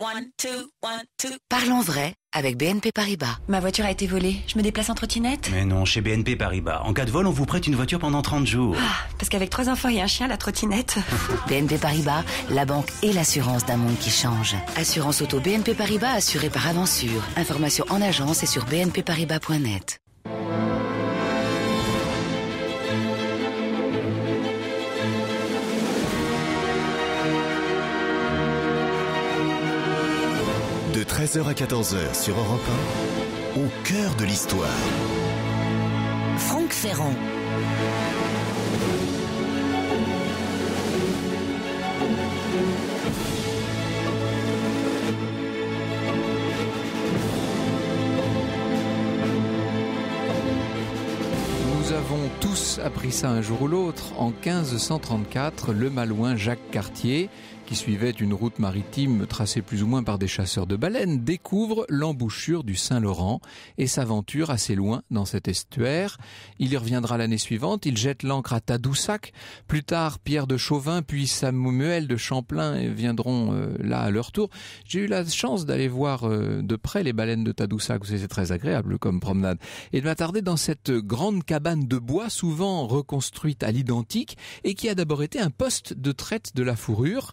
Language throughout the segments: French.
One, two, one, two. Parlons vrai avec BNP Paribas. Ma voiture a été volée. Je me déplace en trottinette Mais non, chez BNP Paribas. En cas de vol, on vous prête une voiture pendant 30 jours. Ah, parce qu'avec trois enfants et un chien, la trottinette. BNP Paribas, la banque et l'assurance d'un monde qui change. Assurance auto BNP Paribas assurée par Aventure. Information en agence et sur bnpparibas.net. 13h à 14h sur Europe 1, au cœur de l'histoire. Franck Ferrand. Nous avons tous appris ça un jour ou l'autre. En 1534, le malouin Jacques Cartier qui suivait une route maritime tracée plus ou moins par des chasseurs de baleines, découvre l'embouchure du Saint-Laurent et s'aventure assez loin dans cet estuaire. Il y reviendra l'année suivante, il jette l'ancre à Tadoussac. Plus tard, Pierre de Chauvin puis Samuel de Champlain viendront euh, là à leur tour. J'ai eu la chance d'aller voir euh, de près les baleines de Tadoussac, c'était très agréable comme promenade, et de m'attarder dans cette grande cabane de bois souvent reconstruite à l'identique et qui a d'abord été un poste de traite de la fourrure.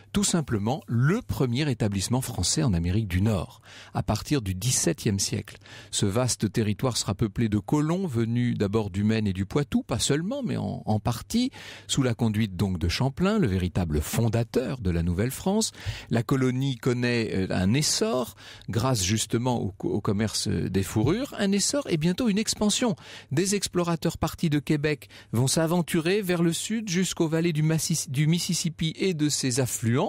Tout simplement le premier établissement français en Amérique du Nord, à partir du XVIIe siècle. Ce vaste territoire sera peuplé de colons venus d'abord du Maine et du Poitou, pas seulement, mais en, partie, sous la conduite donc de Champlain, le véritable fondateur de la Nouvelle-France. La colonie connaît euh, un essor, grâce justement au, commerce des fourrures, un essor et bientôt une expansion. Des explorateurs partis de Québec vont s'aventurer vers le sud jusqu'aux vallées du, du Mississippi et de ses affluents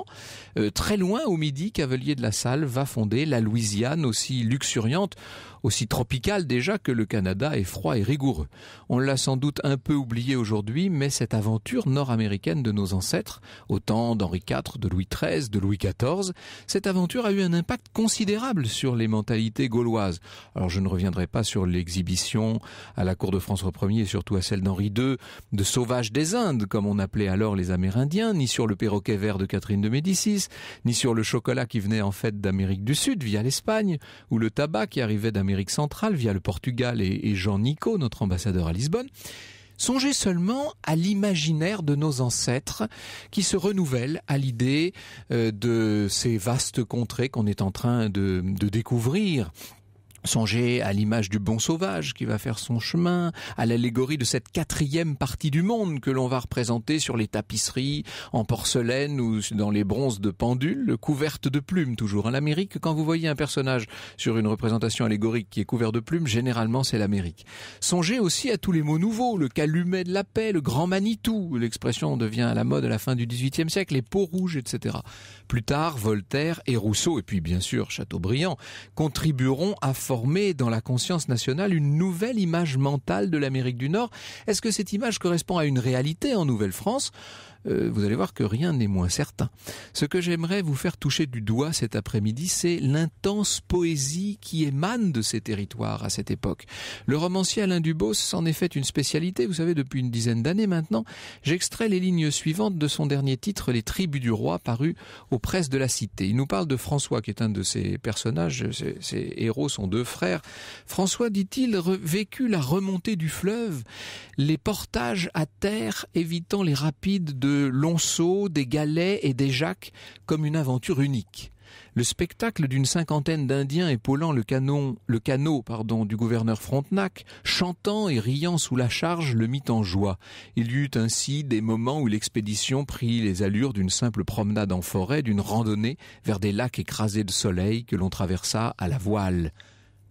euh, très loin au midi, Cavalier de la Salle va fonder la Louisiane, aussi luxuriante, aussi tropicale déjà que le Canada est froid et rigoureux. On l'a sans doute un peu oublié aujourd'hui, mais cette aventure nord-américaine de nos ancêtres, au temps d'Henri IV, de Louis XIII, de Louis XIV, cette aventure a eu un impact considérable sur les mentalités gauloises. Alors je ne reviendrai pas sur l'exhibition à la cour de François Ier et surtout à celle d'Henri II de sauvages des Indes, comme on appelait alors les Amérindiens, ni sur le perroquet vert de Catherine de Médicis, ni sur le chocolat qui venait en fait d'Amérique du Sud via l'Espagne, ou le tabac qui arrivait d'Amérique centrale via le Portugal et, Jean Nico, notre ambassadeur à Lisbonne. Songez seulement à l'imaginaire de nos ancêtres qui se renouvelle à l'idée euh, de ces vastes contrées qu'on est en train de découvrir. Songez à l'image du bon sauvage qui va faire son chemin, à l'allégorie de cette quatrième partie du monde que l'on va représenter sur les tapisseries en porcelaine ou dans les bronzes de pendule, couvertes de plumes toujours. En Amérique, quand vous voyez un personnage sur une représentation allégorique qui est couvert de plumes, généralement c'est l'Amérique. Songez aussi à tous les mots nouveaux, le calumet de la paix, le grand Manitou, l'expression devient à la mode à la fin du XVIIIe siècle, les peaux rouges, etc. Plus tard, Voltaire et Rousseau, et puis bien sûr Chateaubriand, contribueront à dans la conscience nationale une nouvelle image mentale de l'Amérique du Nord. Est-ce que cette image correspond à une réalité en Nouvelle-France euh, vous allez voir que rien n'est moins certain. Ce que j'aimerais vous faire toucher du doigt cet après-midi, c'est l'intense poésie qui émane de ces territoires à cette époque. Le romancier Alain Dubos s'en est fait une spécialité, vous savez, depuis une dizaine d'années maintenant. J'extrais les lignes suivantes de son dernier titre, Les Tribus du Roi, paru aux presses de la Cité. Il nous parle de François, qui est un de ses personnages, ses, héros sont deux frères. François, dit-il, vécut la remontée du fleuve, les portages à terre évitant les rapides de de Lonceau, des Galets et des Jacques comme une aventure unique. Le spectacle d'une cinquantaine d'Indiens épaulant le, canon, le canot pardon, du gouverneur Frontenac, chantant et riant sous la charge, le mit en joie. Il y eut ainsi des moments où l'expédition prit les allures d'une simple promenade en forêt, d'une randonnée vers des lacs écrasés de soleil que l'on traversa à la voile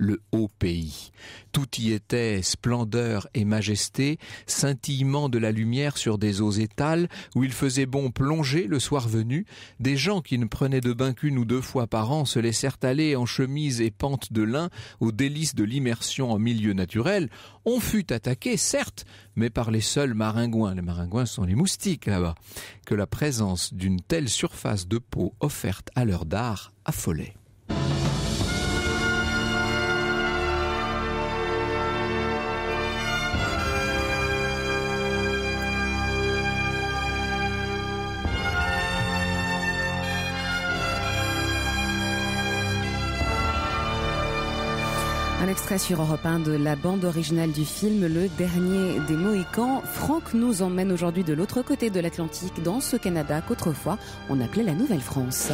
le haut pays. Tout y était splendeur et majesté, scintillement de la lumière sur des eaux étales, où il faisait bon plonger le soir venu, des gens qui ne prenaient de bain qu'une ou deux fois par an se laissèrent aller en chemise et pente de lin aux délices de l'immersion en milieu naturel, on fut attaqué, certes, mais par les seuls maringouins, les maringouins sont les moustiques là-bas, que la présence d'une telle surface de peau offerte à leur dard affolait. extrait sur Europe 1 de la bande originale du film Le Dernier des Mohicans. Franck nous emmène aujourd'hui de l'autre côté de l'Atlantique, dans ce Canada qu'autrefois on appelait la Nouvelle-France.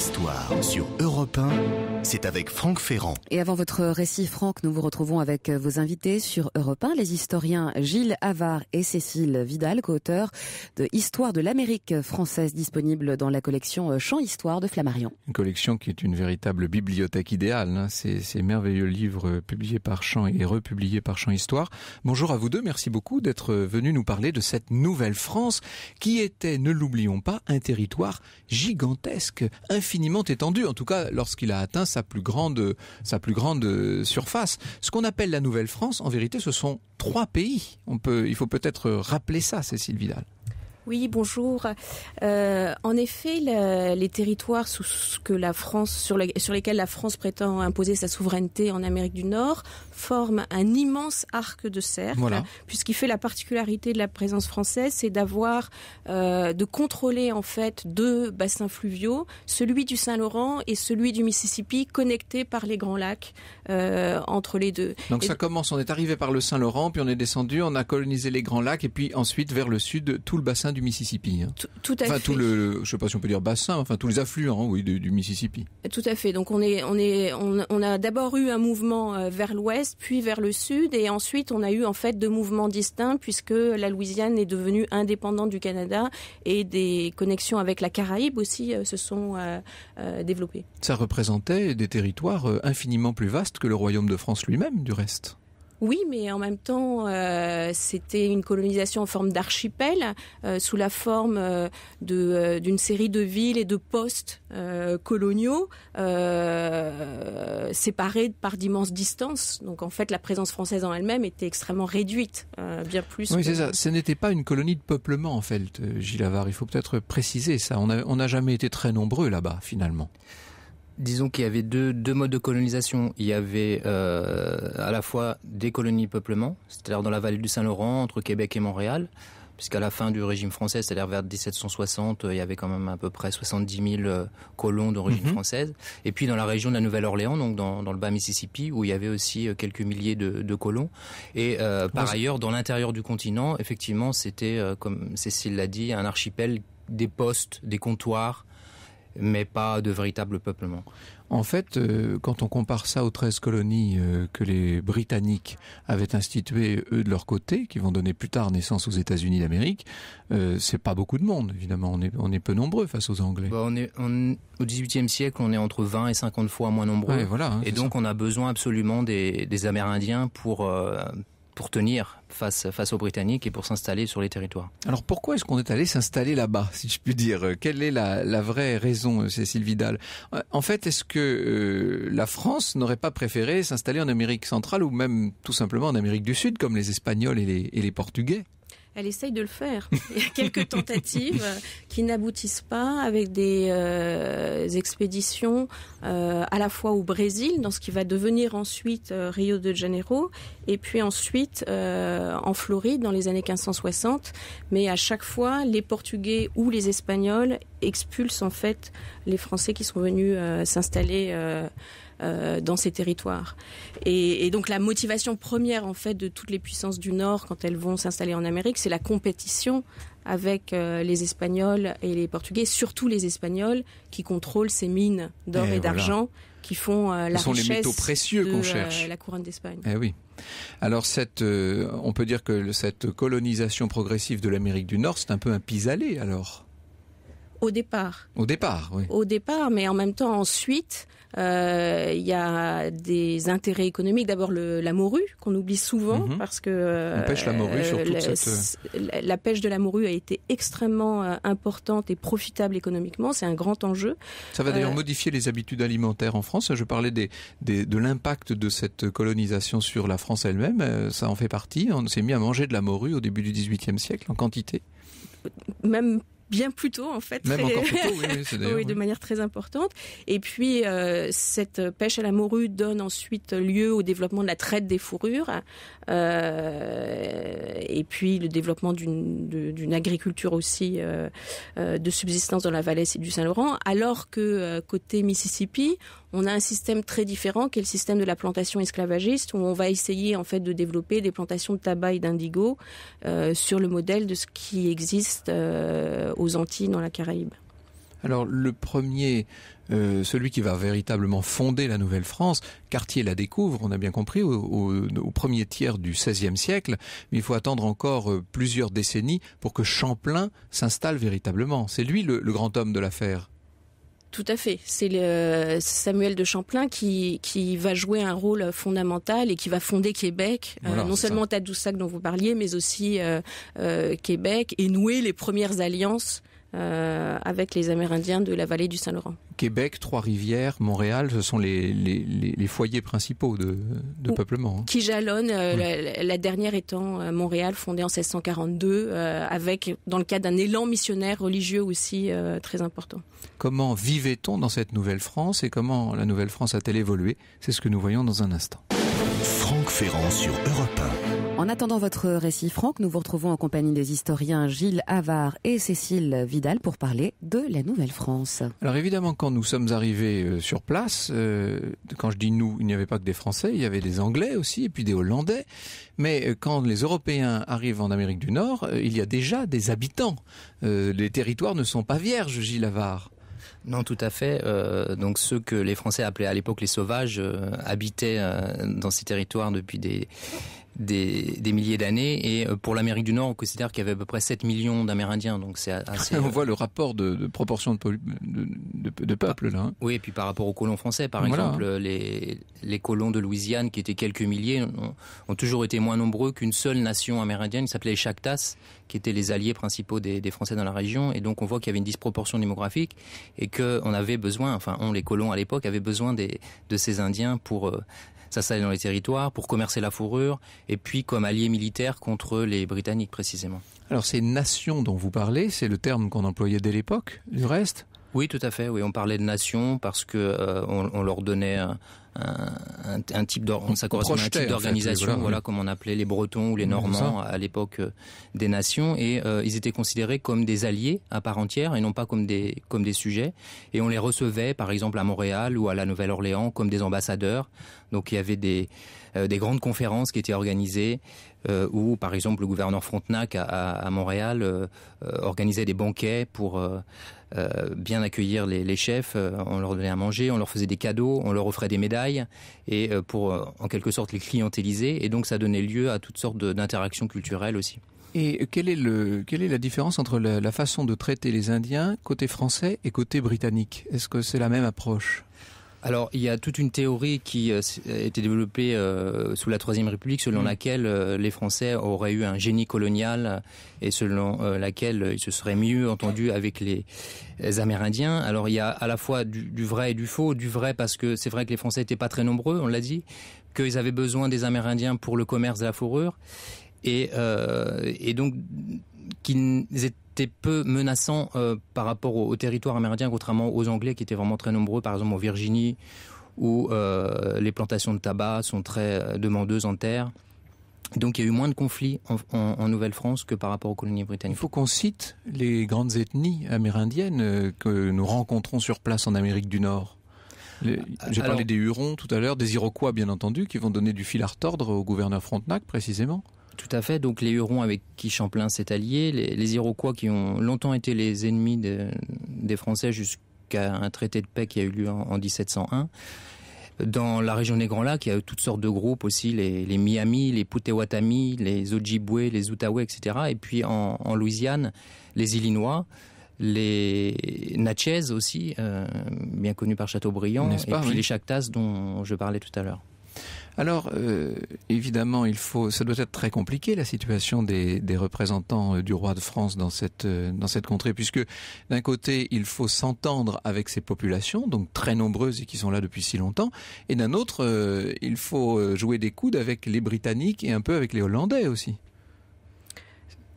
Histoire sur Europe 1, c'est avec Franck Ferrand. Et avant votre récit, Franck, nous vous retrouvons avec vos invités sur Europe 1, les historiens Gilles Havard et Cécile Vidal, co-auteurs de Histoire de l'Amérique française, disponible dans la collection Champ Histoire de Flammarion. Une collection qui est une véritable bibliothèque idéale. Hein. Ces, merveilleux livres publiés par Champ et republiés par Champ Histoire. Bonjour à vous deux, merci beaucoup d'être venus nous parler de cette nouvelle France qui était, ne l'oublions pas, un territoire gigantesque, infini infiniment étendu, en tout cas lorsqu'il a atteint sa plus grande, sa plus grande euh, surface. Ce qu'on appelle la Nouvelle-France, en vérité, ce sont trois pays. On peut, il faut peut-être rappeler ça, Cécile Vidal. Oui, bonjour. Euh, en effet, les territoires sur, lesquels la France prétend imposer sa souveraineté en Amérique du Nord forment un immense arc de cercle, puisqu'il fait la particularité de la présence française, c'est d'avoir, euh, de contrôler en fait deux bassins fluviaux, celui du Saint-Laurent et celui du Mississippi, connectés par les grands lacs euh, entre les deux. Donc ça commence, on est arrivé par le Saint-Laurent, puis on est descendu, on a colonisé les grands lacs, et puis ensuite vers le sud, tout le bassin du Mississippi. Hein. Tout, à fait. Tout le, je sais pas si on peut dire bassin, enfin tous les affluents, hein, oui, du, Mississippi. Tout à fait. Donc on est, on est, on, a d'abord eu un mouvement euh, vers l'ouest, puis vers le sud, et ensuite on a eu en fait deux mouvements distincts puisque la Louisiane est devenue indépendante du Canada et des connexions avec la Caraïbe aussi euh, se sont euh, développées. Ça représentait des territoires infiniment plus vastes que le royaume de France lui-même, du reste. Oui, mais en même temps, euh, c'était une colonisation en forme d'archipel, euh, sous la forme euh, d'une série de villes et de postes coloniaux séparés par d'immenses distances. Donc en fait, la présence française en elle-même était extrêmement réduite, bien plus. Oui, c'est ça. Ce n'était pas une colonie de peuplement, en fait, Gilles Il faut peut-être préciser ça. On n'a jamais été très nombreux là-bas, finalement disons qu'il y avait deux, modes de colonisation. Il y avait euh, à la fois des colonies peuplement, c'est-à-dire dans la vallée du Saint-Laurent, entre Québec et Montréal, puisqu'à la fin du régime français, c'est-à-dire vers 1760, euh, il y avait quand même à peu près 70 000 euh, colons d'origine mhm. française. Et puis dans la région de la Nouvelle-Orléans, donc dans, le bas Mississippi, où il y avait aussi quelques milliers de, colons. Et par ailleurs, dans l'intérieur du continent, effectivement, c'était, comme Cécile l'a dit, un archipel des postes, des comptoirs, mais pas de véritable peuplement. En fait, euh, quand on compare ça aux 13 colonies euh, que les Britanniques avaient instituées eux de leur côté, qui vont donner plus tard naissance aux États-Unis d'Amérique, euh, c'est pas beaucoup de monde évidemment. On est, peu nombreux face aux Anglais. Bah, au XVIIIe siècle, on est entre 20 et 50 fois moins nombreux. Hein, et donc on a besoin absolument des Amérindiens pour pour tenir face, face aux Britanniques et pour s'installer sur les territoires. Alors pourquoi est-ce qu'on est allé s'installer là-bas, si je puis dire Quelle est la, vraie raison, euh, Cécile Vidal euh, En fait, est-ce que euh, la France n'aurait pas préféré s'installer en Amérique centrale ou même tout simplement en Amérique du Sud, comme les Espagnols et les Portugais elle essaye de le faire. Il y a quelques tentatives qui n'aboutissent pas avec des euh, expéditions euh, à la fois au Brésil, dans ce qui va devenir ensuite euh, Rio de Janeiro, et puis ensuite en Floride dans les années 1560. Mais à chaque fois, les Portugais ou les Espagnols expulsent en fait les Français qui sont venus s'installer euh, dans ces territoires. Et, donc la motivation première en fait de toutes les puissances du Nord quand elles vont s'installer en Amérique, c'est la compétition avec euh, les Espagnols et les Portugais, surtout les Espagnols qui contrôlent ces mines d'or eh et, d'argent qui font euh, la Ce sont richesse les métaux précieux qu'on cherche. la couronne d'Espagne. Eh oui. Alors cette, on peut dire que cette colonisation progressive de l'Amérique du Nord, c'est un peu un pis-aller alors au départ. Au départ, Au départ, mais en même temps, ensuite, il euh, y a des intérêts économiques. D'abord, la morue, qu'on oublie souvent, mhm. parce que... Euh, On pêche la morue sur euh, pêche de la morue a été extrêmement importante et profitable économiquement. C'est un grand enjeu. Ça va d'ailleurs modifier les habitudes alimentaires en France. Je parlais des, de l'impact de cette colonisation sur la France elle-même. ça en fait partie. On s'est mis à manger de la morue au début du XVIIIe siècle, en quantité. Même bien plus tôt en fait. Même oui, de manière très importante. Et puis euh, cette pêche à la morue donne ensuite lieu au développement de la traite des fourrures euh, et puis le développement d'une agriculture aussi euh, de subsistance dans la vallée du Saint-Laurent. Alors que côté Mississippi, on a un système très différent qui est le système de la plantation esclavagiste où on va essayer en fait de développer des plantations de tabac et d'indigo euh, sur le modèle de ce qui existe euh, aux Antilles dans la Caraïbe. Alors le premier, euh, celui qui va véritablement fonder la Nouvelle-France, Cartier la découvre, on a bien compris, au, premier tiers du XVIe siècle, mais il faut attendre encore plusieurs décennies pour que Champlain s'installe véritablement. C'est lui le grand homme de l'affaire. Tout à fait. C'est le Samuel de Champlain qui, qui va jouer un rôle fondamental et qui va fonder Québec, euh, non seulement Tadoussac dont vous parliez, mais aussi euh, euh, Québec, et nouer les premières alliances euh, avec les Amérindiens de la vallée du Saint-Laurent. Québec, Trois-Rivières, Montréal, ce sont les, les, foyers principaux de, peuplement. Hein. Qui jalonnent, euh, la, dernière étant euh, Montréal, fondée en 1642, avec, dans le cadre d'un élan missionnaire religieux aussi très important. Comment vivait-on dans cette Nouvelle-France et comment la Nouvelle-France a-t-elle évolué C'est ce que nous voyons dans un instant. Franck Ferrand sur Europe 1. En attendant votre récit, Franck, nous vous retrouvons en compagnie des historiens Gilles avard et Cécile Vidal pour parler de la Nouvelle-France. Alors évidemment, quand nous sommes arrivés euh, sur place, euh, quand je dis nous, il n'y avait pas que des Français, il y avait des Anglais aussi et puis des Hollandais. Mais euh, quand les Européens arrivent en Amérique du Nord, il y a déjà des habitants. les territoires ne sont pas vierges, Gilles Avard. Non, tout à fait. donc ceux que les Français appelaient à l'époque les sauvages habitaient dans ces territoires depuis des, des, milliers d'années. Et euh, pour l'Amérique du Nord, on considère qu'il y avait à peu près 7 millions d'Amérindiens. Donc c'est on euh, voit le rapport de, proportion de, de, peuple là. Hein. Oui, et puis par rapport aux colons français, par exemple, hein. les, les colons de Louisiane, qui étaient quelques milliers, ont, toujours été moins nombreux qu'une seule nation amérindienne, qui s'appelait les Chactas, qui étaient les alliés principaux des, Français dans la région. Et donc on voit qu'il y avait une disproportion démographique et qu'on avait besoin, enfin on les colons à l'époque avaient besoin de ces Indiens pour euh, ça s'installer dans les territoires, pour commercer la fourrure, et puis comme allié militaire contre les Britanniques précisément. Alors ces nations dont vous parlez, c'est le terme qu'on employait dès l'époque, du reste oui, tout à fait. Oui, on parlait de nations parce que euh, leur donnait un, un, type ça un type d'organisation, voilà, comme on appelait les Bretons ou les mm, Normands à l'époque euh, des nations, et euh, ils étaient considérés comme des alliés à part entière et non pas comme des comme des sujets. Et on les recevait, par exemple à Montréal ou à la Nouvelle-Orléans, comme des ambassadeurs. Donc il y avait des euh, des grandes conférences qui étaient organisées euh, où, par exemple, le gouverneur Frontenac à, Montréal euh, euh, organisait des banquets pour bien accueillir les, chefs. on leur donnait à manger, on leur faisait des cadeaux, on leur offrait des médailles, et pour, en quelque sorte, les clientéliser. Et donc, ça donnait lieu à toutes sortes d'interactions culturelles aussi. Et quelle est, la différence entre la façon de traiter les Indiens côté français et côté britannique Est-ce que c'est la même approche alors, il y a toute une théorie qui était euh, a été développée euh, sous la Troisième République, selon mm. laquelle euh, les Français auraient eu un génie colonial et selon laquelle ils se seraient mieux entendus avec les, Amérindiens. Alors, il y a à la fois du, vrai et du faux. Du vrai parce que c'est vrai que les Français n'étaient pas très nombreux, on l'a dit, qu'ils avaient besoin des Amérindiens pour le commerce de la fourrure. Et, donc qu'ils était peu menaçant euh, par rapport au, territoires territoire amérindien, contrairement aux Anglais qui étaient vraiment très nombreux, par exemple en Virginie, où euh, les plantations de tabac sont très euh, demandeuses en terre. Donc il y a eu moins de conflits en, en Nouvelle-France que par rapport aux colonies britanniques. Il faut qu'on cite les grandes ethnies amérindiennes que nous rencontrons sur place en Amérique du Nord. Ah, j'ai parlé des Hurons tout à l'heure, des Iroquois bien entendu, qui vont donner du fil à retordre au gouverneur Frontenac précisément tout à fait. Donc les Hurons avec qui Champlain s'est allié, les, Iroquois qui ont longtemps été les ennemis des Français jusqu'à un traité de paix qui a eu lieu en, 1701 dans la région des Grands Lacs, il y a eu toutes sortes de groupes aussi, les, Miami, les Potawatomi, les Ojibwe, les Outaouais, etc. Et puis en, Louisiane, les Illinois, les Natchez aussi, euh, bien connus par Chateaubriand, et puis les Chactas dont je parlais tout à l'heure. Alors, euh, évidemment, il faut, ça doit être très compliqué la situation des, représentants euh, du roi de France dans cette euh, dans cette contrée, puisque d'un côté, il faut s'entendre avec ces populations, donc très nombreuses et qui sont là depuis si longtemps, et d'un autre, il faut jouer des coudes avec les Britanniques et un peu avec les Hollandais aussi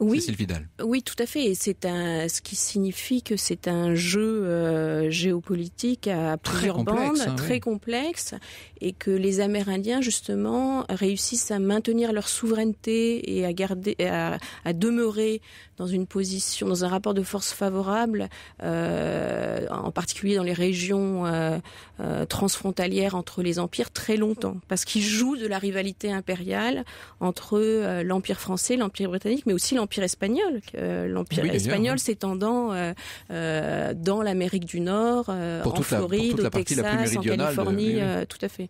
oui, tout à fait. Et c'est ce qui signifie que c'est un jeu euh, géopolitique à très complexe, hein, très complexe, et que les Amérindiens justement réussissent à maintenir leur souveraineté et à garder, à, demeurer dans une position, dans un rapport de force favorable, euh, en particulier dans les régions euh, transfrontalières entre les empires très longtemps, parce qu'ils jouent de la rivalité impériale entre l'empire français, l'empire britannique, mais aussi l'empire l'Empire espagnol. Euh, L'Empire espagnol s'étendant euh, euh, dans l'Amérique du Nord, en Floride, au Texas, en Californie, tout à fait.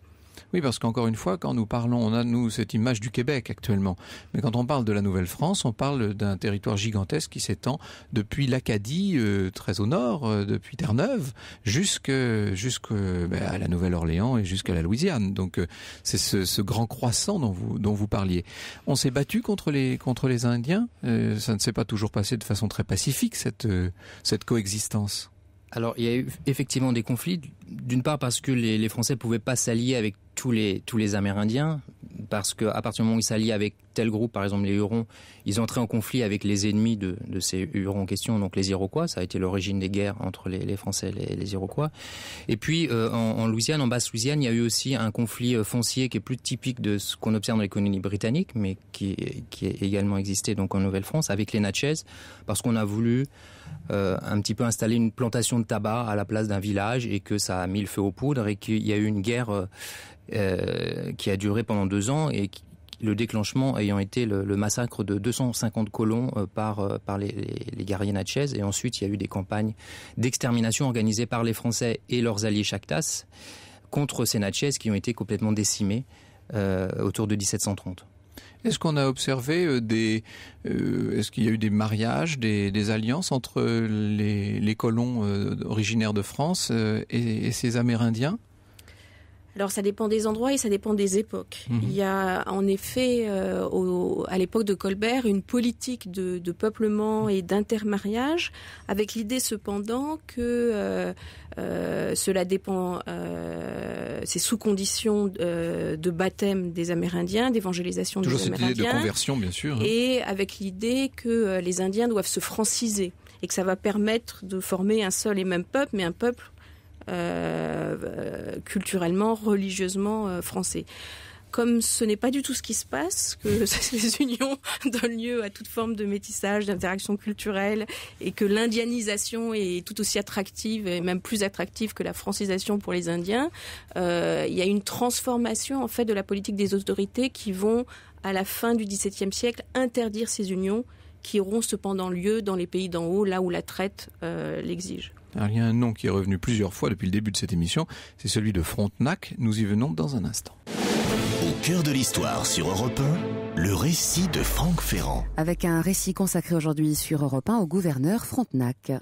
Oui, parce qu'encore une fois, quand nous parlons, on a nous cette image du Québec actuellement, mais quand on parle de la Nouvelle-France, on parle d'un territoire gigantesque qui s'étend depuis l'Acadie euh, très au nord, euh, depuis Terre-Neuve, jusqu'à ben, la Nouvelle-Orléans et jusqu'à la Louisiane. Donc euh, c'est ce, grand croissant dont vous, parliez. On s'est battu contre les, Indiens. ça ne s'est pas toujours passé de façon très pacifique cette, cette coexistence. Alors, il y a eu effectivement des conflits d'une part parce que les, les Français pouvaient pas s'allier avec tous les tous les Amérindiens parce que à partir du moment où ils s'allient avec tel groupe, par exemple les Hurons, ils entraient en conflit avec les ennemis de, de ces Hurons en question, donc les Iroquois. Ça a été l'origine des guerres entre les, les Français et les, Iroquois. Et puis euh, en, Louisiane, en Basse-Louisiane, il y a eu aussi un conflit euh, foncier qui est plus typique de ce qu'on observe dans l'économie britannique mais qui qui est également existé donc en Nouvelle-France avec les Natchez, parce qu'on a voulu euh, un petit peu installer une plantation de tabac à la place d'un village et que ça a mis le feu aux poudres et qu'il y a eu une guerre euh, euh, qui a duré pendant deux ans et le déclenchement ayant été le, massacre de 250 colons euh, par, par les, guerriers natchez. Et ensuite, il y a eu des campagnes d'extermination organisées par les Français et leurs alliés Chactas contre ces natchez qui ont été complètement décimés autour de 1730. Est-ce qu'on a observé euh, des, euh, est-ce qu'il y a eu des mariages, des, alliances entre les, colons euh, originaires de France et ces Amérindiens alors ça dépend des endroits et ça dépend des époques. Mhm. Il y a en effet euh, à l'époque de Colbert une politique de, de peuplement et d'intermariage, avec l'idée cependant que euh, euh cela dépend, euh, c'est sous condition de baptême des Amérindiens, d'évangélisation des Amérindiens. Toujours cette idée de conversion bien sûr. Hein. Et avec l'idée que les Indiens doivent se franciser et que ça va permettre de former un seul et même peuple, mais un peuple euh, culturellement, religieusement euh, français comme ce n'est pas du tout ce qui se passe, que ces unions donnent lieu à toute forme de métissage, d'interaction culturelle, et que l'indianisation est tout aussi attractive, et même plus attractive que la francisation pour les Indiens, euh, il y a une transformation en fait de la politique des autorités qui vont, à la fin du XVIIe siècle, interdire ces unions qui auront cependant lieu dans les pays d'en haut, là où la traite l'exige il y a un nom qui est revenu plusieurs fois depuis le début de cette émission, c'est celui de Frontenac. Nous y venons dans un instant. Au cœur de l'histoire sur Europe 1, le récit de Franck Ferrand. Avec un récit consacré aujourd'hui sur Europe 1 au gouverneur Frontenac.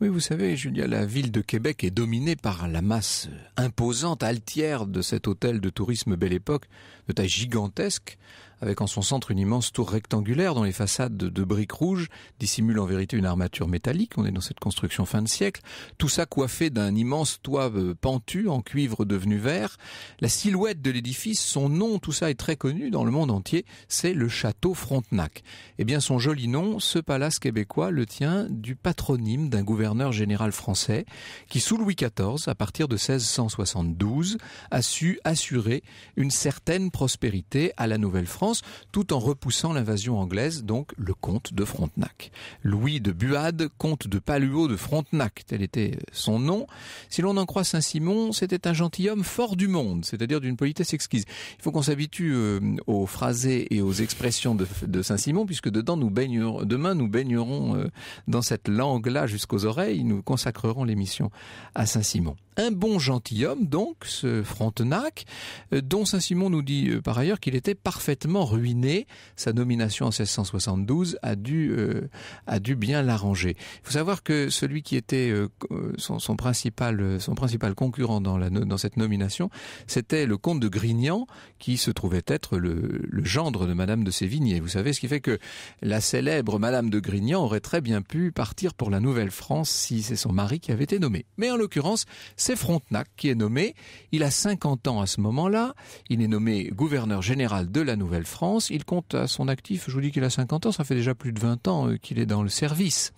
Oui, vous savez, Julia, la ville de Québec est dominée par la masse imposante, altière de cet hôtel de tourisme Belle Époque, de taille gigantesque, avec en son centre une immense tour rectangulaire dont les façades de briques rouges dissimulent en vérité une armature métallique. On est dans cette construction fin de siècle. Tout ça coiffé d'un immense toit euh, pentu en cuivre devenu vert. La silhouette de l'édifice, son nom, tout ça est très connu dans le monde entier. C'est le château Frontenac. Eh bien, son joli nom, ce palace québécois le tient du patronyme d'un gouverneur général français qui, sous Louis XIV, à partir de 1672, a su assurer une certaine prospérité à la Nouvelle-France tout en repoussant l'invasion anglaise, donc le comte de Frontenac. Louis de Buade, comte de Paluau de Frontenac, tel était son nom. Si l'on en croit Saint-Simon, c'était un gentilhomme fort du monde, c'est-à-dire d'une politesse exquise. Il faut qu'on s'habitue euh, aux phrasés et aux expressions de, Saint-Simon, puisque dedans demain nous baignerons euh, dans cette langue-là jusqu'aux oreilles, nous consacrerons l'émission à Saint-Simon. Un bon gentilhomme, donc, ce Frontenac, euh, dont Saint-Simon nous dit par ailleurs qu'il était parfaitement ruiné. Sa nomination en 1672 a dû, euh, a dû bien l'arranger. Il faut savoir que celui qui était euh, euh, son, principal, son principal concurrent dans, la, dans cette nomination, c'était le comte de Grignan, qui se trouvait être le, le gendre de Madame de Sévigné. Vous savez, ce qui fait que la célèbre Madame de Grignan aurait très bien pu partir pour la Nouvelle-France si c'est son mari qui avait été nommé. Mais en l'occurrence, c'est Frontenac qui est nommé. Il a 50 ans à ce moment-là. Il est nommé gouverneur général de la Nouvelle-France France. Il compte à son actif, je vous dis qu'il a 50 ans, ça fait déjà plus de 20 ans euh, qu'il est dans le service.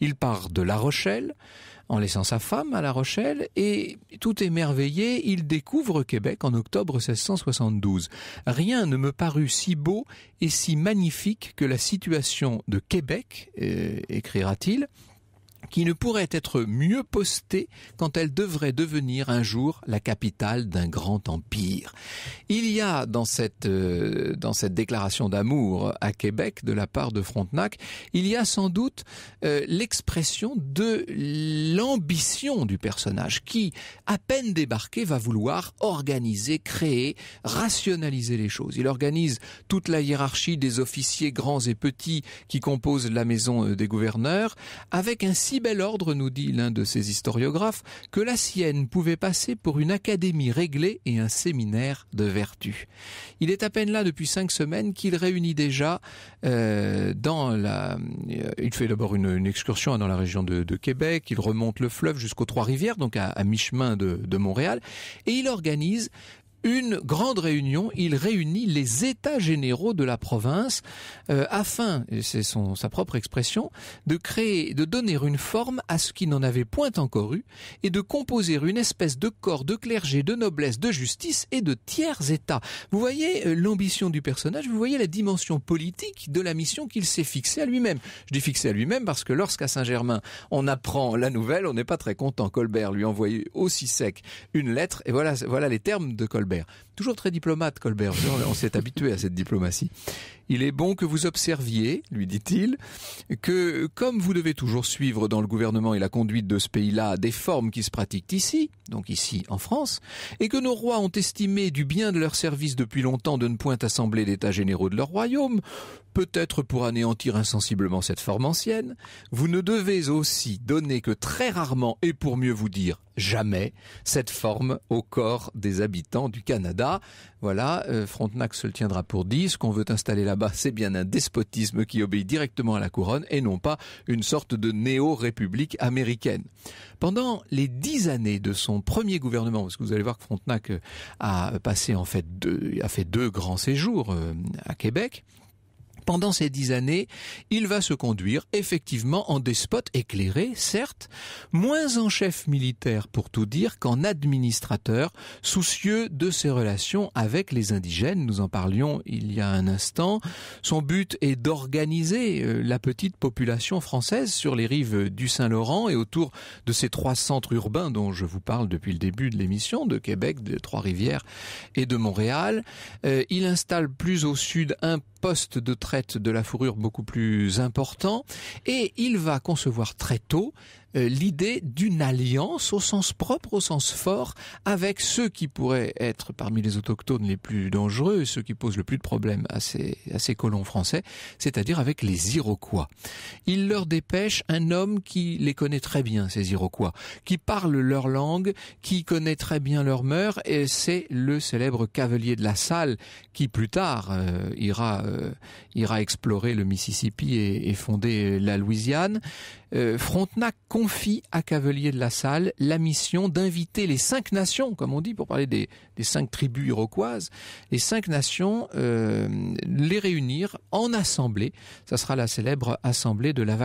Il part de La Rochelle, en laissant sa femme à La Rochelle, et tout émerveillé, il découvre Québec en octobre 1672. Rien ne me parut si beau et si magnifique que la situation de Québec, euh, écrira-t-il, qui ne pourrait être mieux postée quand elle devrait devenir un jour la capitale d'un grand empire. Il y a dans cette, euh, dans cette déclaration d'amour à Québec de la part de Frontenac, il y a sans doute euh, l'expression de l'ambition du personnage qui, à peine débarqué, va vouloir organiser, créer, rationaliser les choses. Il organise toute la hiérarchie des officiers grands et petits qui composent la maison euh, des gouverneurs avec un bel ordre, nous dit l'un de ses historiographes, que la sienne pouvait passer pour une académie réglée et un séminaire de vertu. Il est à peine là depuis cinq semaines qu'il réunit déjà euh, dans la... Euh, il fait d'abord une, excursion dans la région de, Québec, il remonte le fleuve jusqu'aux Trois-Rivières, donc à, mi-chemin de Montréal, et il organise une grande réunion. Il réunit les États généraux de la province euh, afin, c'est son sa propre expression, de créer, de donner une forme à ce qui n'en avait point encore eu et de composer une espèce de corps de clergé, de noblesse, de justice et de tiers États. Vous voyez euh, l'ambition du personnage, vous voyez la dimension politique de la mission qu'il s'est fixée à lui-même. Je dis fixée à lui-même parce que lorsqu'à Saint-Germain on apprend la nouvelle, on n'est pas très content. Colbert lui envoyait aussi sec une lettre et voilà, voilà les termes de Colbert. Colbert. toujours très diplomate, Colbert. On, s'est habitué à cette diplomatie. Il est bon que vous observiez, lui dit-il, que comme vous devez toujours suivre dans le gouvernement et la conduite de ce pays-là des formes qui se pratiquent ici, donc ici en France, et que nos rois ont estimé du bien de leur service depuis longtemps de ne point assembler l'état généraux de leur royaume, peut-être pour anéantir insensiblement cette forme ancienne, vous ne devez aussi donner que très rarement et pour mieux vous dire jamais cette forme au corps des habitants du Canada voilà, euh, Frontenac se le tiendra pour dit, ce qu'on veut installer là-bas, c'est bien un despotisme qui obéit directement à la couronne et non pas une sorte de néo-république américaine. Pendant les dix années de son premier gouvernement, parce que vous allez voir que Frontenac euh, a passé en fait a fait deux grands séjours euh, à Québec, pendant ces dix années, il va se conduire effectivement en despote éclairé, certes, moins en chef militaire pour tout dire qu'en administrateur, soucieux de ses relations avec les indigènes, nous en parlions il y a un instant. Son but est d'organiser euh, la petite population française sur les rives du Saint-Laurent et autour de ces trois centres urbains dont je vous parle depuis le début de l'émission, de Québec, de Trois-Rivières et de Montréal. Euh, il installe plus au sud un poste de travail de la fourrure beaucoup plus important et il va concevoir très tôt euh, l'idée d'une alliance au sens propre, au sens fort, avec ceux qui pourraient être parmi les autochtones les plus dangereux, ceux qui posent le plus de problèmes à ces, colons français, c'est-à-dire avec les Iroquois. Il leur dépêche un homme qui les connaît très bien, ces Iroquois, qui parle leur langue, qui connaît très bien leurs mœurs, et c'est le célèbre cavalier de la salle qui plus tard euh, ira, euh, ira explorer le Mississippi et, fonder la Louisiane. Frontenac confie à Cavalier de la Salle la mission d'inviter les cinq nations, comme on dit pour parler des, cinq tribus iroquoises, les cinq nations, euh, les réunir en assemblée. Ça sera la célèbre assemblée de la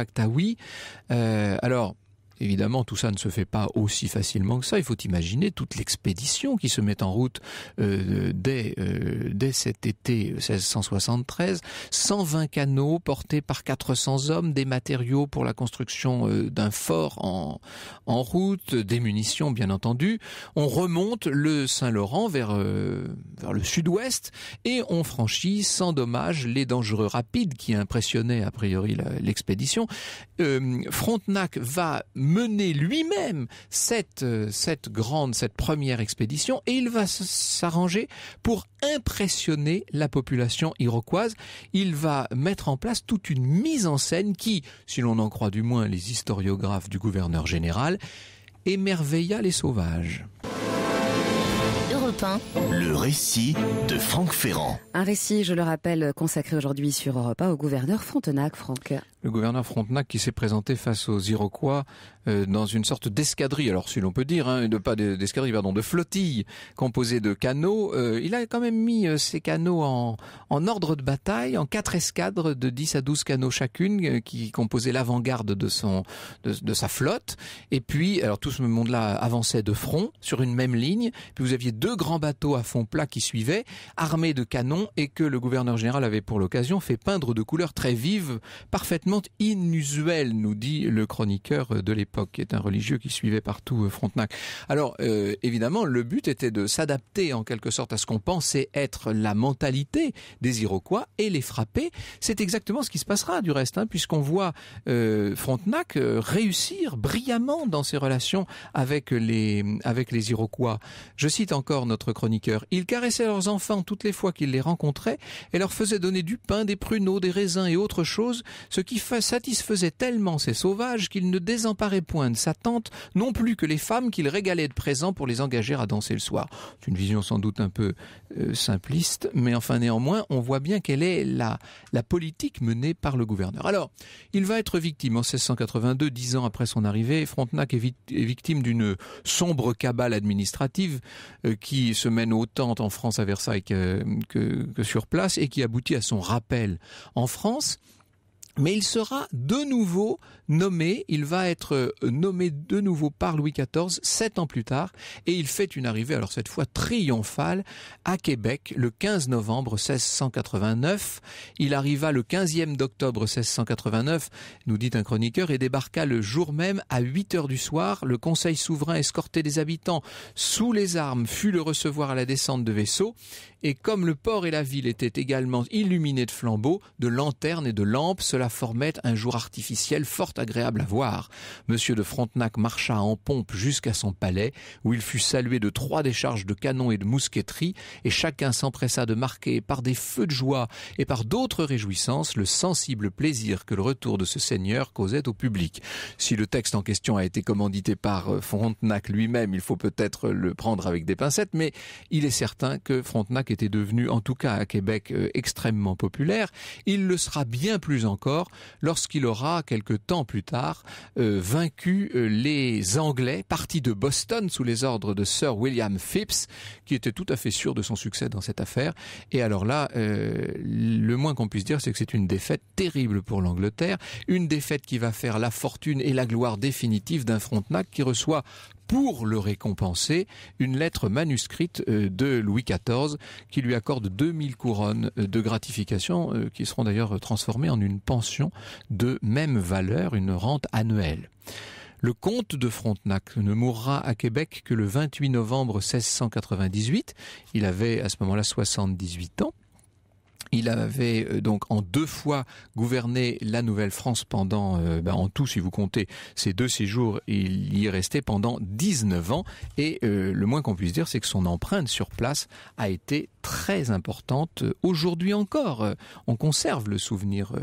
Euh, alors, Évidemment, tout ça ne se fait pas aussi facilement que ça. Il faut imaginer toute l'expédition qui se met en route euh, dès, euh, dès cet été 1673. 120 canaux portés par 400 hommes, des matériaux pour la construction euh, d'un fort en, en route, des munitions bien entendu. On remonte le Saint-Laurent vers, vers le sud-ouest et on franchit sans dommage les dangereux rapides qui impressionnaient a priori l'expédition. Frontenac va mener lui-même cette, euh, cette grande, cette première expédition et il va s'arranger pour impressionner la population iroquoise. Il va mettre en place toute une mise en scène qui, si l'on en croit du moins les historiographes du gouverneur général, émerveilla les sauvages. Le récit de Franck Ferrand. Un récit, je le rappelle, consacré aujourd'hui sur Europa au gouverneur Frontenac, Franck le gouverneur Frontenac qui s'est présenté face aux Iroquois euh, dans une sorte d'escadrille, alors si l'on peut dire, hein, de pas d'escadrille, pardon, de flottille composée de canaux, euh, il a quand même mis ces euh, canaux en, en, ordre de bataille, en quatre escadres de 10 à 12 canaux chacune qui composaient l'avant-garde de son de, sa flotte. Et puis, alors tout ce monde-là avançait de front sur une même ligne. Puis vous aviez deux grands bateaux à fond plat qui suivaient, armés de canons et que le gouverneur général avait pour l'occasion fait peindre de couleurs très vives, parfaitement inusuel, nous dit le chroniqueur de l'époque, qui est un religieux qui suivait partout euh, Frontenac. Alors, euh, évidemment, le but était de s'adapter en quelque sorte à ce qu'on pensait être la mentalité des Iroquois et les frapper. C'est exactement ce qui se passera du reste, hein, puisqu'on voit euh, Frontenac réussir brillamment dans ses relations avec les, avec les Iroquois. Je cite encore notre chroniqueur. Il caressait leurs enfants toutes les fois qu'il les rencontrait et leur faisait donner du pain, des pruneaux, des raisins et autres choses, ce qui satisfaisait tellement ces sauvages qu'il ne désemparait point de sa tante, non plus que les femmes qu'il régalait de présents pour les engager à danser le soir. C'est une vision sans doute un peu euh, simpliste, mais enfin néanmoins, on voit bien quelle est la, politique menée par le gouverneur. Alors, il va être victime en 1682, dix ans après son arrivée, Frontenac est, victime d'une sombre cabale administrative euh, qui se mène autant en France à Versailles que sur place et qui aboutit à son rappel en France mais il sera de nouveau nommé, il va être euh, nommé de nouveau par Louis XIV sept ans plus tard, et il fait une arrivée, alors cette fois triomphale, à Québec le 15 novembre 1689. Il arriva le 15e d'octobre 1689, nous dit un chroniqueur, et débarqua le jour même à 8 heures du soir. Le conseil souverain escorté des habitants sous les armes fut le recevoir à la descente de vaisseau, et comme le port et la ville étaient également illuminés de flambeaux, de lanternes et de lampes, cela formait un jour artificiel fort agréable à voir. Monsieur de Frontenac marcha en pompe jusqu'à son palais, où il fut salué de trois décharges de canons et de mousqueterie, et chacun s'empressa de marquer par des feux de joie et par d'autres réjouissances le sensible plaisir que le retour de ce seigneur causait au public. Si le texte en question a été commandité par euh, Frontenac lui-même, il faut peut-être le prendre avec des pincettes, mais il est certain que Frontenac était devenu, en tout cas à Québec, euh, extrêmement populaire, il le sera bien plus encore lorsqu'il aura, quelque temps plus tard, euh, vaincu euh, les Anglais, partis de Boston sous les ordres de Sir William Phipps, qui était tout à fait sûr de son succès dans cette affaire. Et alors là, le moins qu'on puisse dire, c'est que c'est une défaite terrible pour l'Angleterre, une défaite qui va faire la fortune et la gloire définitive d'un Frontenac qui reçoit pour le récompenser, une lettre manuscrite euh, de Louis XIV qui lui accorde 2000 couronnes euh, de gratification euh, qui seront d'ailleurs transformées en une pension de même valeur, une rente annuelle. Le comte de Frontenac ne mourra à Québec que le 28 novembre 1698. Il avait à ce moment-là 78 ans. Il avait euh, donc en deux fois gouverné la Nouvelle-France pendant, euh, ben, en tout si vous comptez ces deux séjours, il y est resté pendant 19 ans et euh, le moins qu'on puisse dire c'est que son empreinte sur place a été très importante aujourd'hui encore. On conserve le souvenir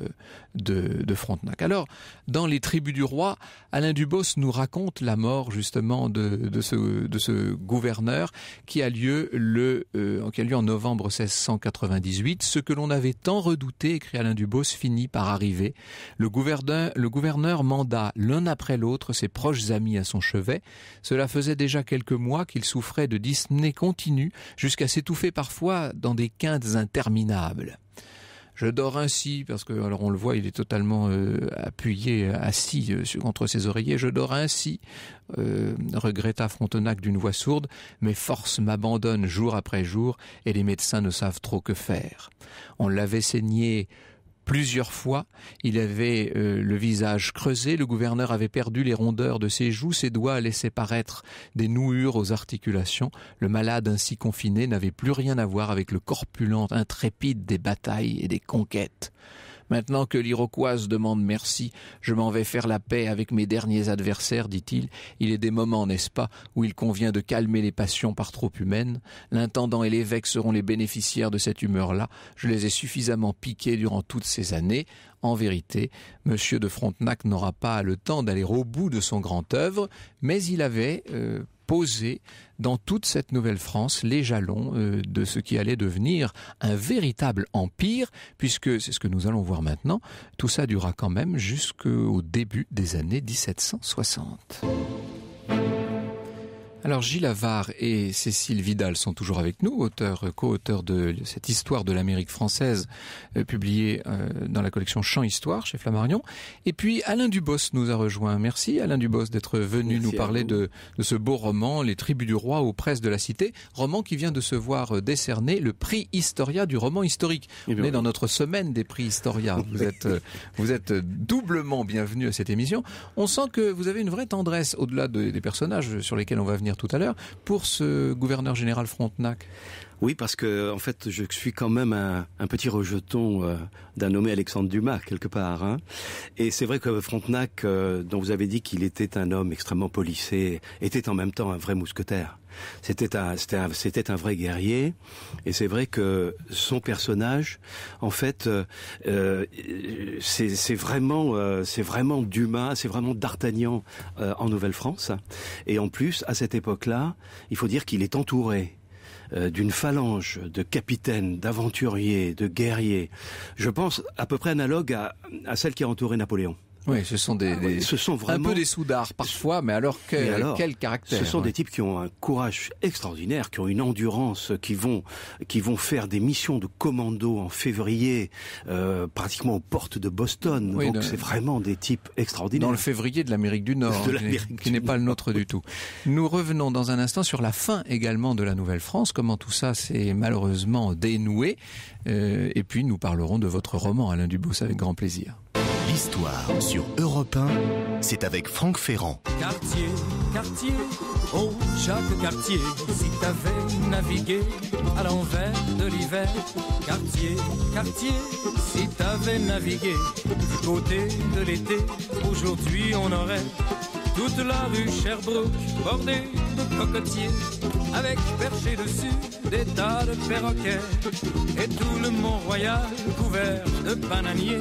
de, Frontenac. Alors, dans les tribus du roi, Alain Dubos nous raconte la mort justement de, ce, gouverneur qui a lieu qui lieu en novembre 1698. Ce que l'on on avait tant redouté, écrit Alain Dubos, finit par arriver. Le gouverneur, le gouverneur manda l'un après l'autre ses proches amis à son chevet. Cela faisait déjà quelques mois qu'il souffrait de dyspnée continue, jusqu'à s'étouffer parfois dans des quintes interminables. Je dors ainsi parce que alors on le voit, il est totalement euh, appuyé, assis contre euh, ses oreillers. Je dors ainsi, euh, regretta Frontenac d'une voix sourde. Mes forces m'abandonnent jour après jour et les médecins ne savent trop que faire. On l'avait saigné Plusieurs fois, il avait euh, le visage creusé, le gouverneur avait perdu les rondeurs de ses joues, ses doigts laissaient paraître des nouures aux articulations. Le malade ainsi confiné n'avait plus rien à voir avec le corpulent intrépide des batailles et des conquêtes. Maintenant que l'Iroquoise demande merci, je m'en vais faire la paix avec mes derniers adversaires, dit-il. Il est des moments, n'est-ce pas, où il convient de calmer les passions par trop humaines. L'intendant et l'évêque seront les bénéficiaires de cette humeur-là. Je les ai suffisamment piqués durant toutes ces années. En vérité, Monsieur de Frontenac n'aura pas le temps d'aller au bout de son grand œuvre, mais il avait euh, poser dans toute cette nouvelle France les jalons euh, de ce qui allait devenir un véritable empire, puisque c'est ce que nous allons voir maintenant, tout ça durera quand même jusqu'au début des années 1760. Alors Gilles Avar et Cécile Vidal sont toujours avec nous, auteurs, co-auteurs de cette histoire de l'Amérique française euh, publiée euh, dans la collection Champ Histoire chez Flammarion. Et puis Alain Dubos nous a rejoints. Merci Alain Dubos d'être venu nous parler de, ce beau roman Les Tribus du Roi aux presses de la Cité, roman qui vient de se voir euh, décerner le prix Historia du roman historique. Eh on est dans notre semaine des prix Historia. vous êtes vous êtes doublement bienvenu à cette émission. On sent que vous avez une vraie tendresse au-delà des personnages sur lesquels on va venir tout à l'heure, pour ce gouverneur général Frontenac oui, parce que en fait, je suis quand même un, petit rejeton euh, d'un nommé Alexandre Dumas quelque part. Hein. et c'est vrai que Frontenac, euh, dont vous avez dit qu'il était un homme extrêmement policé, était en même temps un vrai mousquetaire. C'était un, c'était un, vrai guerrier, et c'est vrai que son personnage, en fait, euh, c'est vraiment, c'est vraiment Dumas, c'est vraiment d'Artagnan en Nouvelle-France. Et en plus, à cette époque-là, il faut dire qu'il est entouré euh, d'une phalange de capitaines, d'aventuriers, de guerriers. Je pense à peu près analogue à celle qui a entouré Napoléon. Oui, ce sont des, ah ce sont vraiment un peu des soudards parfois, mais alors, que, quel caractère Ce sont hein des types qui ont un courage extraordinaire, qui ont une endurance, qui vont qui vont faire des missions de commando en février, euh, pratiquement aux portes de Boston. Donc c'est vraiment des types extraordinaires. Dans le février de l'Amérique du Nord, qui n'est pas le nôtre du tout. Nous revenons dans un instant sur la fin également de la Nouvelle-France, comment tout ça s'est malheureusement dénoué, euh, et puis nous parlerons de votre roman Alain Dubos avec grand plaisir. L'histoire sur Europe 1, c'est avec Franck Ferrand. Quartier, quartier, oh chaque Quartier, si t'avais navigué à l'envers de l'hiver. Quartier, quartier, si t'avais navigué du côté de l'été, aujourd'hui on aurait toute la rue Sherbrooke bordée de cocotiers, avec perché dessus des tas de perroquets, et tout le Mont-Royal couvert de bananiers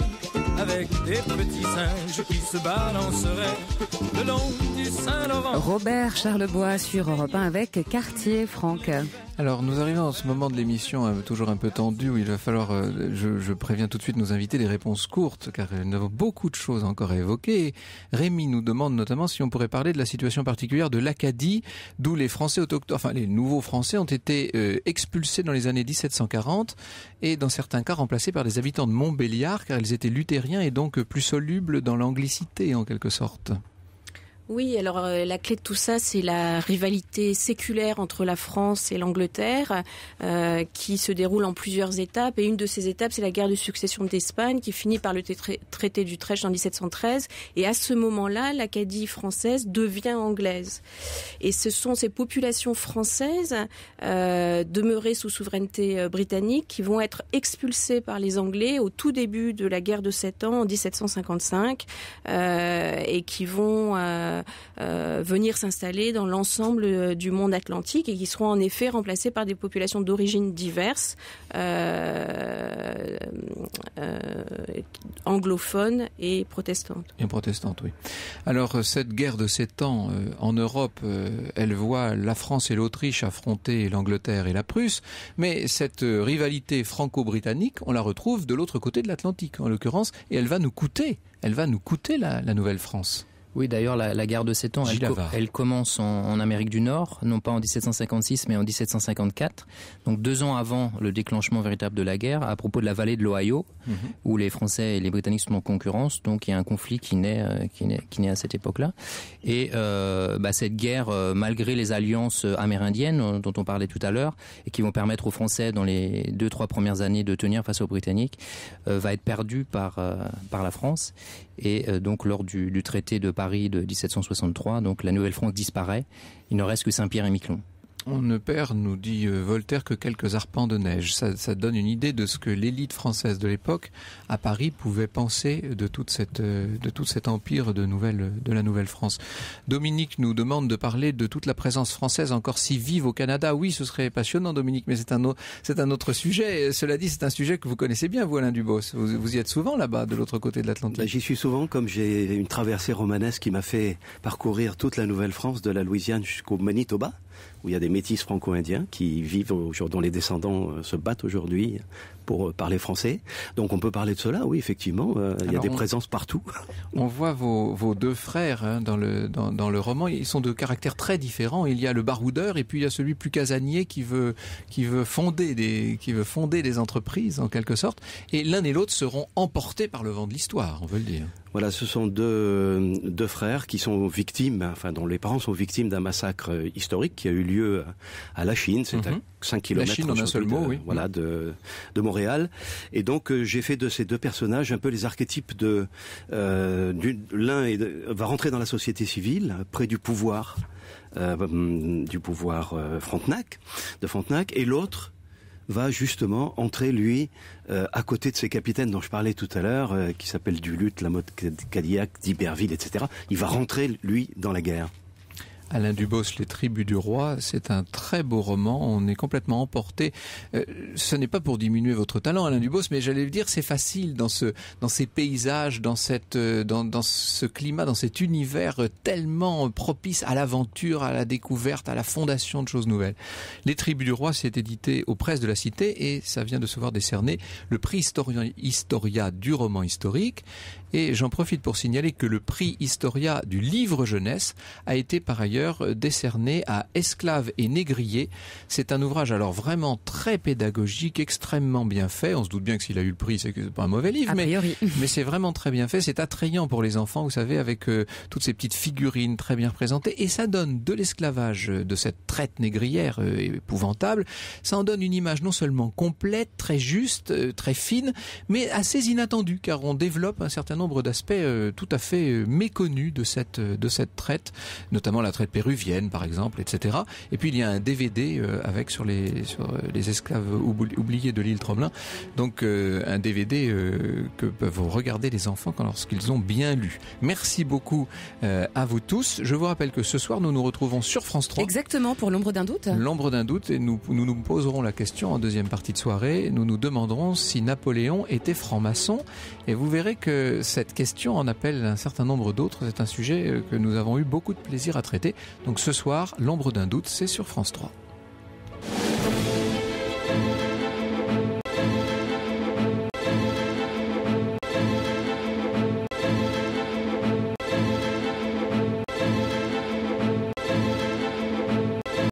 avec des petits singes qui se balanceraient le long du Saint-Laurent. Robert Charlebois sur Europe 1 avec Cartier Franck. Alors nous arrivons en ce moment de l'émission euh, toujours un peu tendue où il va falloir, euh, je, préviens tout de suite nous inviter des réponses courtes car euh, nous avons beaucoup de choses encore à évoquer. Rémi nous demande notamment si on pourrait parler de la situation particulière de l'Acadie d'où les Français autochtones, enfin les nouveaux Français ont été expulsés dans les années 1740 et dans certains cas remplacés par des habitants de Montbéliard car ils étaient luthériens et donc plus solubles dans l'anglicité en quelque sorte. Oui, alors euh, la clé de tout ça, c'est la rivalité séculaire entre la France et l'Angleterre, euh, qui se déroule en plusieurs étapes. Et une de ces étapes, c'est la guerre de succession d'Espagne, qui finit par le traité d'Utrecht en 1713. Et à ce moment-là, l'Acadie française devient anglaise. Et ce sont ces populations françaises euh, demeurées sous souveraineté britannique qui vont être expulsées par les Anglais au tout début de la guerre de Sept Ans en 1755 et qui vont euh, euh, venir s'installer dans l'ensemble euh, du monde atlantique et qui seront en effet remplacés par des populations d'origine diverses, anglophones et protestantes. Et protestantes, oui. Alors cette guerre de sept ans en Europe, elle voit la France et l'Autriche affronter l'Angleterre et la Prusse, mais cette rivalité franco-britannique, on la retrouve de l'autre côté de l'Atlantique en l'occurrence, et elle va nous coûter, elle va nous coûter la Nouvelle-France. Oui, d'ailleurs, la, guerre de sept ans, elle, commence en, Amérique du Nord, non pas en 1756, mais en 1754, donc deux ans avant le déclenchement véritable de la guerre, à propos de la vallée de l'Ohio, mhm. où les Français et les Britanniques sont en concurrence, donc il y a un conflit qui naît, euh, qui à cette époque-là. Et euh, bah, cette guerre, euh, malgré les alliances amérindiennes dont on parlait tout à l'heure, et qui vont permettre aux Français, dans les deux, trois premières années, de tenir face aux Britanniques, va être perdue par, par la France. Et donc, lors du traité de Paris, Paris de 1763, donc la Nouvelle-France disparaît, il ne reste que Saint-Pierre et Miquelon. On ne perd, nous dit euh, Voltaire, que quelques arpents de neige. Ça, donne une idée de ce que l'élite française de l'époque à Paris pouvait penser de toute cette euh, de tout cet empire de nouvelle de la Nouvelle-France. Dominique nous demande de parler de toute la présence française encore si vive au Canada. Oui, ce serait passionnant, Dominique, mais c'est un c'est un autre sujet. Euh, cela dit, c'est un sujet que vous connaissez bien, vous, Alain Dubos. Vous, y êtes souvent là-bas, de l'autre côté de l'Atlantique. Bah, j'y suis souvent, comme j'ai une traversée romanesque qui m'a fait parcourir toute la Nouvelle-France, de la Louisiane jusqu'au Manitoba où il y a des métis franco-indiens qui vivent aujourd'hui, dont les descendants euh, se battent aujourd'hui pour euh, parler français. Donc on peut parler de cela, oui, effectivement. Euh, il y a des présences partout. On voit vos, vos deux frères hein, dans, le, dans, dans, le roman. Ils sont de caractères très différents. Il y a le baroudeur et puis il y a celui plus casanier qui veut, qui veut, fonder, des, qui veut fonder des entreprises, en quelque sorte. Et l'un et l'autre seront emportés par le vent de l'histoire, on veut le dire. Voilà, ce sont deux, deux frères qui sont victimes, enfin dont les parents sont victimes d'un massacre euh, historique qui a eu lieu à la Chine, c'est à 5 km mhm. la Chine, en un seul mot, voilà, mhm. de, de Montréal et donc euh, j'ai fait de ces deux personnages un peu les archétypes de euh, l'un va rentrer dans la société civile près du pouvoir. Euh, hum, du pouvoir Frontenac, de Frontenac, et l'autre va justement entrer, lui, à côté de ses capitaines dont je parlais tout à l'heure, qui s'appelle Duluth, Lamotte Cadillac, d'Iberville, etc. Il va rentrer, lui, dans la guerre. Alain Dubos, Les Tribus du Roi, c'est un très beau roman, on est complètement emporté. Euh, ce n'est pas pour diminuer votre talent, Alain Dubos, mais j'allais le dire, c'est facile dans, ce, dans ces paysages, dans, cette, euh, dans, ce climat, dans cet univers tellement propice à l'aventure, à la découverte, à la fondation de choses nouvelles. Les Tribus du Roi, s'est édité aux presses de la Cité et ça vient de se voir décerner le prix Historia du roman historique. Et j'en profite pour signaler que le prix Historia du livre jeunesse a été par ailleurs décerné à Esclaves et Négriers. C'est un ouvrage alors vraiment très pédagogique, extrêmement bien fait. On se doute bien que s'il a eu le prix, c'est que c'est pas un mauvais livre, mais, mais c'est vraiment très bien fait. C'est attrayant pour les enfants, vous savez, avec euh, toutes ces petites figurines très bien représentées. Et ça donne de l'esclavage, euh, de cette traite négrière euh, épouvantable, ça en donne une image non seulement complète, très juste, très fine, mais assez inattendue, car on développe un certain nombre nombre d'aspects euh, tout à fait euh, méconnus de cette euh, de cette traite, notamment la traite péruvienne par exemple, etc. Et puis il y a un DVD avec sur les sur les esclaves oubliés de l'île Tromelin, donc un DVD que peuvent regarder les enfants lorsqu'ils ont bien lu. Merci beaucoup à vous tous. Je vous rappelle que ce soir nous nous retrouvons sur France 3. Exactement pour l'ombre d'un doute. L'ombre d'un doute et nous, nous nous poserons la question en deuxième partie de soirée. Nous nous demanderons si Napoléon était franc-maçon et vous verrez que cette question en appelle un certain nombre d'autres. C'est un sujet euh, que nous avons eu beaucoup de plaisir à traiter. Donc ce soir, l'ombre d'un doute, c'est sur France 3.